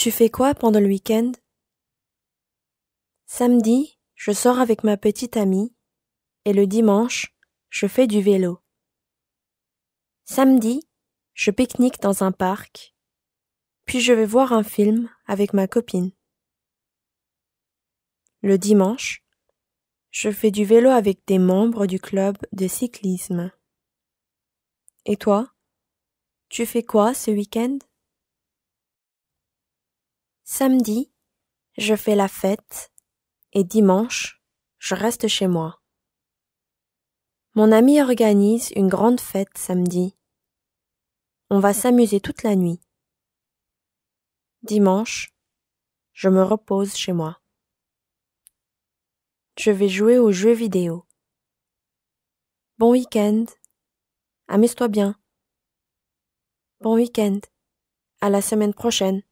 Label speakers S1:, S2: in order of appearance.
S1: Tu fais quoi pendant le week-end Samedi, je sors avec ma petite amie et le dimanche, je fais du vélo. Samedi, je pique-nique dans un parc, puis je vais voir un film avec ma copine. Le dimanche, je fais du vélo avec des membres du club de cyclisme. Et toi, tu fais quoi ce week-end Samedi, je fais la fête et dimanche, je reste chez moi. Mon ami organise une grande fête samedi. On va s'amuser toute la nuit. Dimanche, je me repose chez moi. Je vais jouer aux jeux vidéo. Bon week-end. Amuse-toi bien. Bon week-end.
S2: À la semaine prochaine.